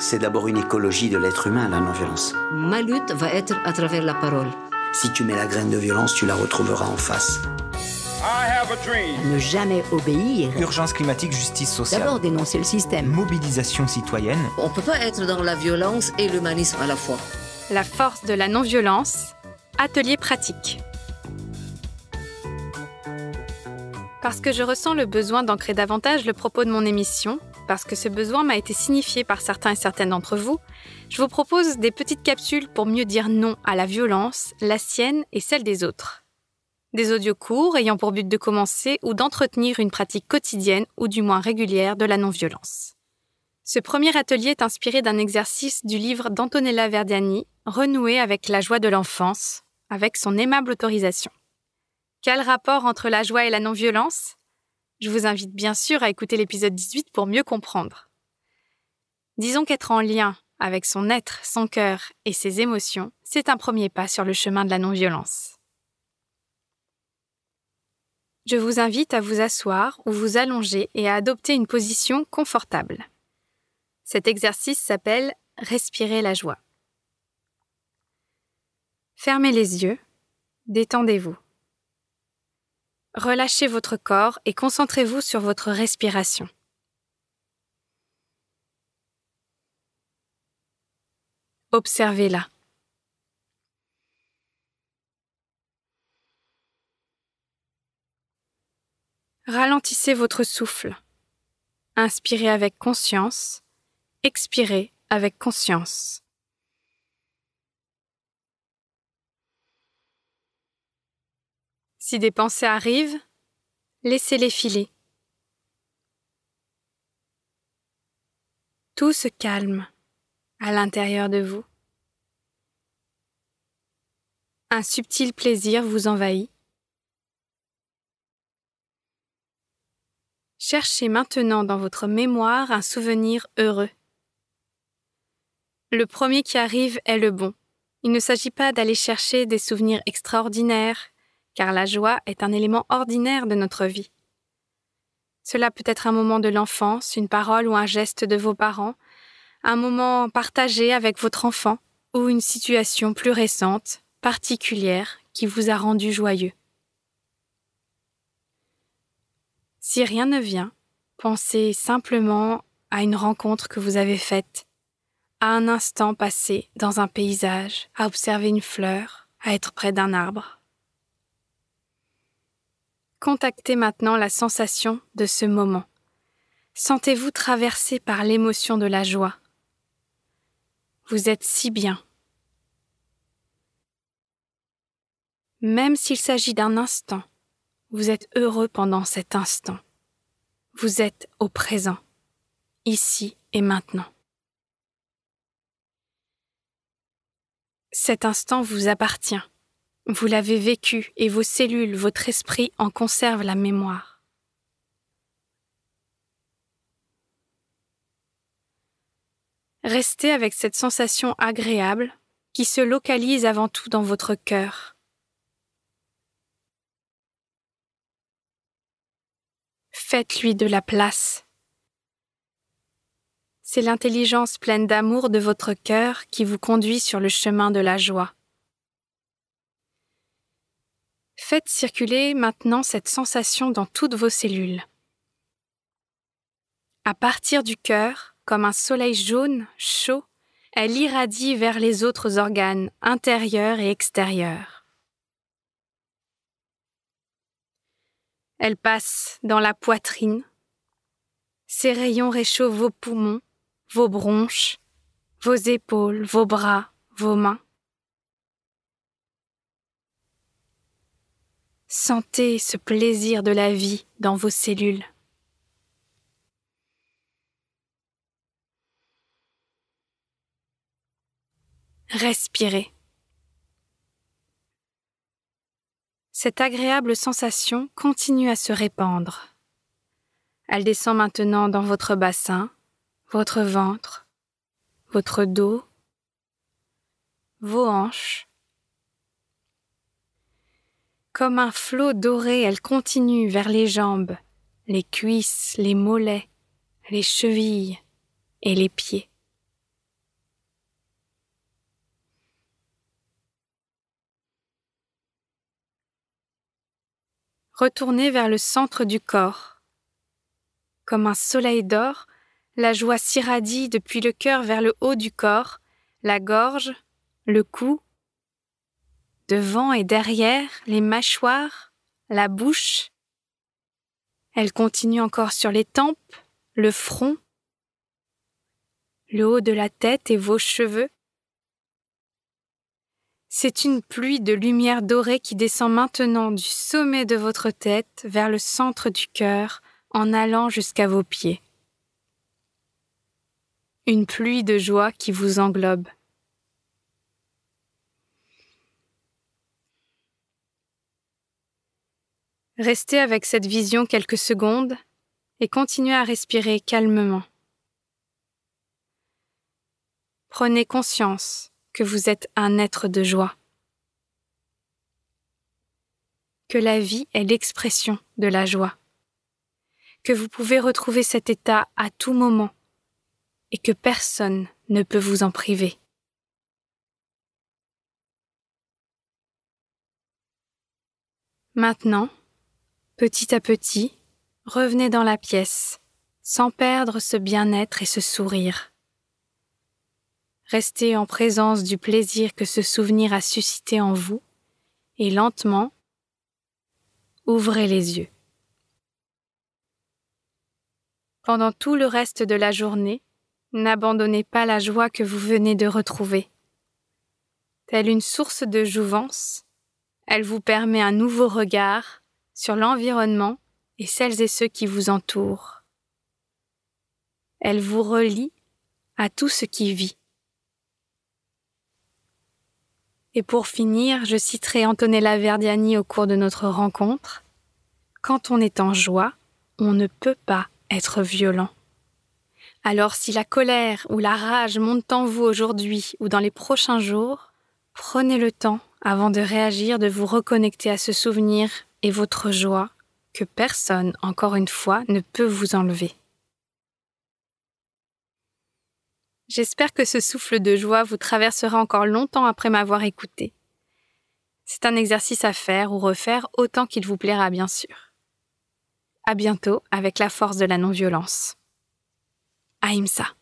c'est d'abord une écologie de l'être humain, la non-violence. Ma lutte va être à travers la parole. Si tu mets la graine de violence, tu la retrouveras en face. Ne jamais obéir. Urgence climatique, justice sociale. D'abord dénoncer le système. Mobilisation citoyenne. On ne peut pas être dans la violence et l'humanisme à la fois. La force de la non-violence, atelier pratique. Parce que je ressens le besoin d'ancrer davantage le propos de mon émission, parce que ce besoin m'a été signifié par certains et certaines d'entre vous, je vous propose des petites capsules pour mieux dire non à la violence, la sienne et celle des autres. Des audios courts ayant pour but de commencer ou d'entretenir une pratique quotidienne ou du moins régulière de la non-violence. Ce premier atelier est inspiré d'un exercice du livre d'Antonella Verdiani, Renouer avec la joie de l'enfance, avec son aimable autorisation. Quel rapport entre la joie et la non-violence je vous invite bien sûr à écouter l'épisode 18 pour mieux comprendre. Disons qu'être en lien avec son être, son cœur et ses émotions, c'est un premier pas sur le chemin de la non-violence. Je vous invite à vous asseoir ou vous allonger et à adopter une position confortable. Cet exercice s'appelle Respirer la joie. Fermez les yeux, détendez-vous relâchez votre corps et concentrez-vous sur votre respiration. Observez-la. Ralentissez votre souffle. Inspirez avec conscience, expirez avec conscience. Si des pensées arrivent, laissez-les filer. Tout se calme à l'intérieur de vous. Un subtil plaisir vous envahit. Cherchez maintenant dans votre mémoire un souvenir heureux. Le premier qui arrive est le bon. Il ne s'agit pas d'aller chercher des souvenirs extraordinaires, car la joie est un élément ordinaire de notre vie. Cela peut être un moment de l'enfance, une parole ou un geste de vos parents, un moment partagé avec votre enfant, ou une situation plus récente, particulière, qui vous a rendu joyeux. Si rien ne vient, pensez simplement à une rencontre que vous avez faite, à un instant passé dans un paysage, à observer une fleur, à être près d'un arbre. Contactez maintenant la sensation de ce moment. Sentez-vous traversé par l'émotion de la joie. Vous êtes si bien. Même s'il s'agit d'un instant, vous êtes heureux pendant cet instant. Vous êtes au présent, ici et maintenant. Cet instant vous appartient. Vous l'avez vécu et vos cellules, votre esprit en conservent la mémoire. Restez avec cette sensation agréable qui se localise avant tout dans votre cœur. Faites-lui de la place. C'est l'intelligence pleine d'amour de votre cœur qui vous conduit sur le chemin de la joie. Faites circuler maintenant cette sensation dans toutes vos cellules. À partir du cœur, comme un soleil jaune, chaud, elle irradie vers les autres organes intérieurs et extérieurs. Elle passe dans la poitrine. Ses rayons réchauffent vos poumons, vos bronches, vos épaules, vos bras, vos mains. Sentez ce plaisir de la vie dans vos cellules. Respirez. Cette agréable sensation continue à se répandre. Elle descend maintenant dans votre bassin, votre ventre, votre dos, vos hanches, comme un flot doré, elle continue vers les jambes, les cuisses, les mollets, les chevilles et les pieds. Retournez vers le centre du corps. Comme un soleil d'or, la joie s'irradie depuis le cœur vers le haut du corps, la gorge, le cou devant et derrière, les mâchoires, la bouche. Elle continue encore sur les tempes, le front, le haut de la tête et vos cheveux. C'est une pluie de lumière dorée qui descend maintenant du sommet de votre tête vers le centre du cœur en allant jusqu'à vos pieds. Une pluie de joie qui vous englobe. Restez avec cette vision quelques secondes et continuez à respirer calmement. Prenez conscience que vous êtes un être de joie, que la vie est l'expression de la joie, que vous pouvez retrouver cet état à tout moment et que personne ne peut vous en priver. Maintenant, petit à petit, revenez dans la pièce, sans perdre ce bien-être et ce sourire. Restez en présence du plaisir que ce souvenir a suscité en vous, et lentement, ouvrez les yeux. Pendant tout le reste de la journée, n'abandonnez pas la joie que vous venez de retrouver. Telle une source de jouvence, elle vous permet un nouveau regard, sur l'environnement et celles et ceux qui vous entourent. Elle vous relie à tout ce qui vit. Et pour finir, je citerai Antonella Verdiani au cours de notre rencontre. Quand on est en joie, on ne peut pas être violent. Alors si la colère ou la rage monte en vous aujourd'hui ou dans les prochains jours, prenez le temps avant de réagir de vous reconnecter à ce souvenir et votre joie que personne, encore une fois, ne peut vous enlever. J'espère que ce souffle de joie vous traversera encore longtemps après m'avoir écouté. C'est un exercice à faire ou refaire autant qu'il vous plaira, bien sûr. À bientôt avec la force de la non-violence. Aïmsa.